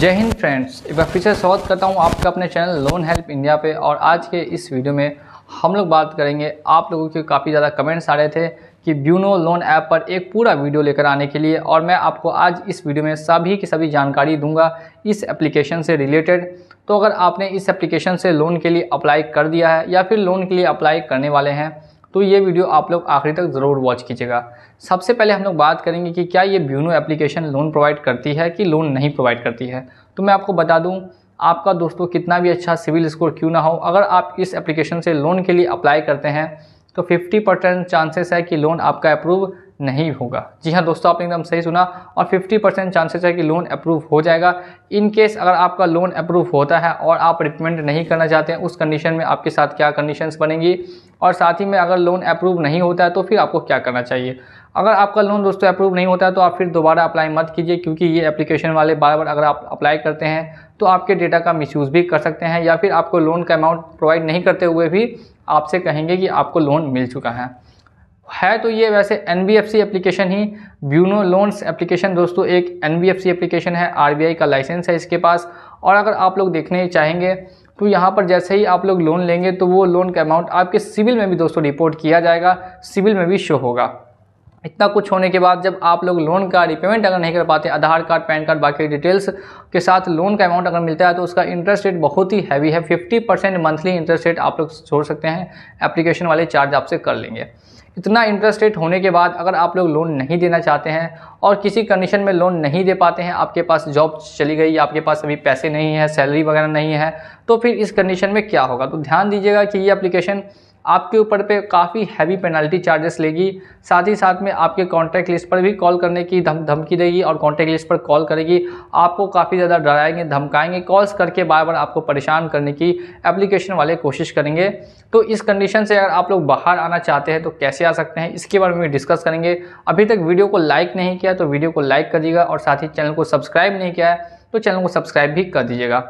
जय हिंद फ्रेंड्स एक बार फिर से स्वागत करता हूँ आपका अपने चैनल लोन हेल्प इंडिया पे और आज के इस वीडियो में हम लोग बात करेंगे आप लोगों के काफ़ी ज़्यादा कमेंट्स आ रहे थे कि ब्यूनो लोन ऐप पर एक पूरा वीडियो लेकर आने के लिए और मैं आपको आज इस वीडियो में सभी की सभी जानकारी दूंगा इस एप्लीकेशन से रिलेटेड तो अगर आपने इस एप्लीकेशन से लोन के लिए अप्लाई कर दिया है या फिर लोन के लिए अप्लाई करने वाले हैं तो ये वीडियो आप लोग आखिरी तक ज़रूर वॉच कीजिएगा सबसे पहले हम लोग बात करेंगे कि क्या ये ब्यूनो एप्लीकेशन लोन प्रोवाइड करती है कि लोन नहीं प्रोवाइड करती है तो मैं आपको बता दूँ आपका दोस्तों कितना भी अच्छा सिविल स्कोर क्यों ना हो अगर आप इस एप्लीकेशन से लोन के लिए अप्लाई करते हैं तो 50 परसेंट चांसेस है कि लोन आपका अप्रूव नहीं होगा जी हाँ दोस्तों आपने एकदम सही सुना और 50 परसेंट चांसेस है कि लोन अप्रूव हो जाएगा इन केस अगर आपका लोन अप्रूव होता है और आप रिपेमेंट नहीं करना चाहते हैं उस कंडीशन में आपके साथ क्या कंडीशंस बनेंगी और साथ ही में अगर लोन अप्रूव नहीं होता है तो फिर आपको क्या करना चाहिए अगर आपका लोन दोस्तों अप्रूव नहीं होता है तो आप फिर दोबारा अप्लाई मत कीजिए क्योंकि ये एप्लीकेशन वाले बार बार अगर आप अप्लाई करते हैं तो आपके डेटा का मिसयूज़ भी कर सकते हैं या फिर आपको लोन का अमाउंट प्रोवाइड नहीं करते हुए भी आपसे कहेंगे कि आपको लोन मिल चुका है है तो ये वैसे N B F C application ही ब्यूनो लोन्स एप्लीकेशन दोस्तों एक N B F C application है आर बी आई का लाइसेंस है इसके पास और अगर आप लोग देखने चाहेंगे तो यहाँ पर जैसे ही आप लोग लोन लेंगे तो वो लोन का अमाउंट आपके सिविल में भी दोस्तों रिपोर्ट किया जाएगा सिविल में भी शो होगा इतना कुछ होने के बाद जब आप लोग लोन का रिपेमेंट अगर नहीं कर पाते आधार कार्ड पैन कार्ड बाकी डिटेल्स के साथ लोन का अमाउंट अगर मिलता है तो उसका इंटरेस्ट रेट बहुत ही हैवी है fifty percent monthly interest rate आप लोग छोड़ सकते हैं एप्लीकेशन वाले चार्ज आपसे कर लेंगे इतना इंटरेस्ट रेट होने के बाद अगर आप लोग लोन नहीं देना चाहते हैं और किसी कंडीशन में लोन नहीं दे पाते हैं आपके पास जॉब चली गई आपके पास अभी पैसे नहीं है सैलरी वगैरह नहीं है तो फिर इस कंडीशन में क्या होगा तो ध्यान दीजिएगा कि ये एप्लीकेशन आपके ऊपर पे काफ़ी हैवी पेनल्टी चार्जेस लेगी साथ ही साथ में आपके कॉन्टैक्ट लिस्ट पर भी कॉल करने की धम धमकी देगी और कॉन्टैक्ट लिस्ट पर कॉल करेगी आपको काफ़ी ज़्यादा डराएंगे धमकाएंगे कॉल्स करके बार बार आपको परेशान करने की एप्लीकेशन वाले कोशिश करेंगे तो इस कंडीशन से अगर आप लोग बाहर आना चाहते हैं तो कैसे आ सकते हैं इसके बारे में भी डिस्कस करेंगे अभी तक वीडियो को लाइक नहीं किया तो वीडियो को लाइक करिएगा और साथ ही चैनल को सब्सक्राइब नहीं किया है तो चैनल को सब्सक्राइब भी कर दीजिएगा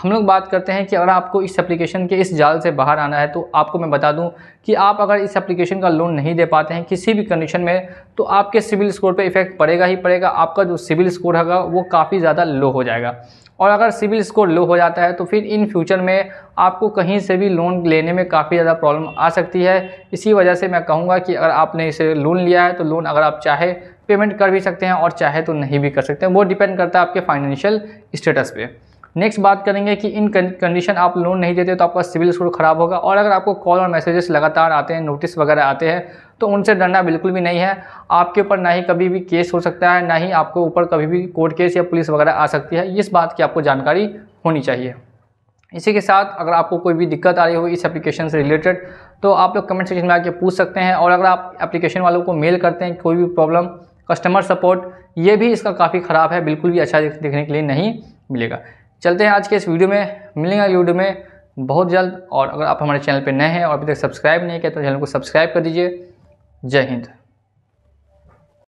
हम लोग बात करते हैं कि अगर आपको इस एप्लीकेशन के इस जाल से बाहर आना है तो आपको मैं बता दूं कि आप अगर इस एप्लीकेशन का लोन नहीं दे पाते हैं किसी भी कंडीशन में तो आपके सिविल स्कोर पे इफेक्ट पड़ेगा ही पड़ेगा आपका जो सिविल स्कोर होगा वो काफ़ी ज़्यादा लो हो जाएगा और अगर सिविल स्कोर लो हो जाता है तो फिर इन फ्यूचर में आपको कहीं से भी लोन लेने में काफ़ी ज़्यादा प्रॉब्लम आ सकती है इसी वजह से मैं कहूँगा कि अगर आपने इसे लोन लिया है तो लोन अगर आप चाहे पेमेंट कर भी सकते हैं और चाहे तो नहीं भी कर सकते हैं वो डिपेंड करता है आपके फाइनेंशियल स्टेटस पर नेक्स्ट बात करेंगे कि इन कंडीशन आप लोन नहीं देते तो आपका सिविल स्कोर ख़राब होगा और अगर आपको कॉल और मैसेजेस लगातार आते हैं नोटिस वगैरह आते हैं तो उनसे डरना बिल्कुल भी नहीं है आपके ऊपर ना ही कभी भी केस हो सकता है ना ही आपको ऊपर कभी भी कोर्ट केस या पुलिस वगैरह आ सकती है इस बात की आपको जानकारी होनी चाहिए इसी के साथ अगर आपको कोई भी दिक्कत आ रही हो इस एप्लीकेशन से रिलेटेड तो आप लोग कमेंट सेक्शन में आके पूछ सकते हैं और अगर आप एप्लीकेशन वालों को मेल करते हैं कोई भी प्रॉब्लम कस्टमर सपोर्ट ये भी इसका काफ़ी ख़राब है बिल्कुल भी अच्छा देखने के लिए नहीं मिलेगा चलते हैं आज के इस वीडियो में मिलेंगे वीडियो में बहुत जल्द और अगर आप हमारे चैनल पर नए हैं और अभी तक सब्सक्राइब नहीं किया तो चैनल को सब्सक्राइब कर दीजिए जय हिंद